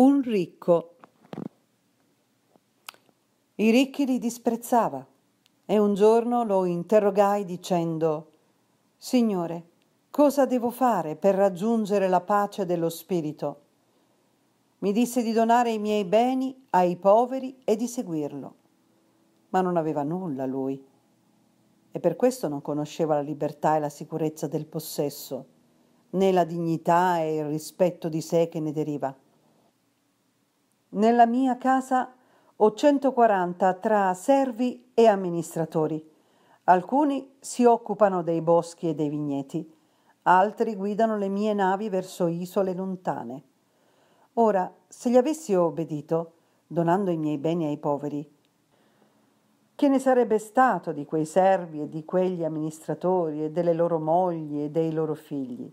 Un ricco. I ricchi li disprezzava e un giorno lo interrogai dicendo, Signore, cosa devo fare per raggiungere la pace dello spirito? Mi disse di donare i miei beni ai poveri e di seguirlo. Ma non aveva nulla lui e per questo non conosceva la libertà e la sicurezza del possesso, né la dignità e il rispetto di sé che ne deriva. Nella mia casa ho 140 tra servi e amministratori. Alcuni si occupano dei boschi e dei vigneti, altri guidano le mie navi verso isole lontane. Ora, se gli avessi obbedito, donando i miei beni ai poveri, che ne sarebbe stato di quei servi e di quegli amministratori e delle loro mogli e dei loro figli?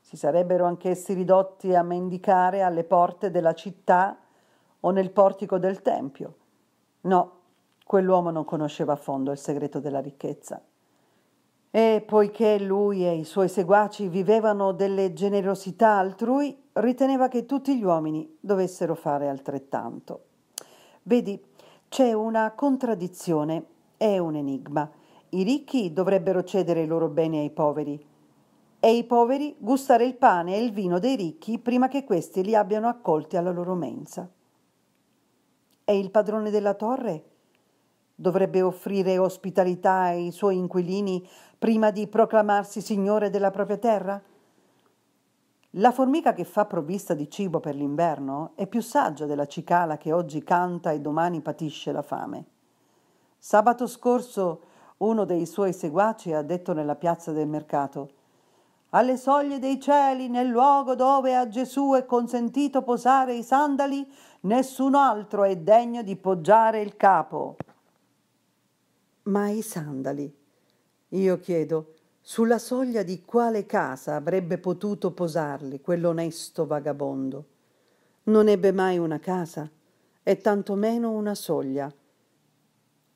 Si sarebbero anch'essi ridotti a mendicare alle porte della città o nel portico del Tempio. No, quell'uomo non conosceva a fondo il segreto della ricchezza. E poiché lui e i suoi seguaci vivevano delle generosità altrui, riteneva che tutti gli uomini dovessero fare altrettanto. Vedi, c'è una contraddizione, è un enigma. I ricchi dovrebbero cedere i loro beni ai poveri e i poveri gustare il pane e il vino dei ricchi prima che questi li abbiano accolti alla loro mensa. È il padrone della torre? Dovrebbe offrire ospitalità ai suoi inquilini prima di proclamarsi signore della propria terra? La formica che fa provvista di cibo per l'inverno è più saggia della cicala che oggi canta e domani patisce la fame. Sabato scorso uno dei suoi seguaci ha detto nella piazza del mercato alle soglie dei cieli, nel luogo dove a Gesù è consentito posare i sandali, nessun altro è degno di poggiare il capo. Ma i sandali? Io chiedo, sulla soglia di quale casa avrebbe potuto posarli quell'onesto vagabondo? Non ebbe mai una casa e tantomeno una soglia.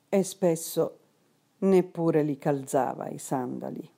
E spesso neppure li calzava i sandali.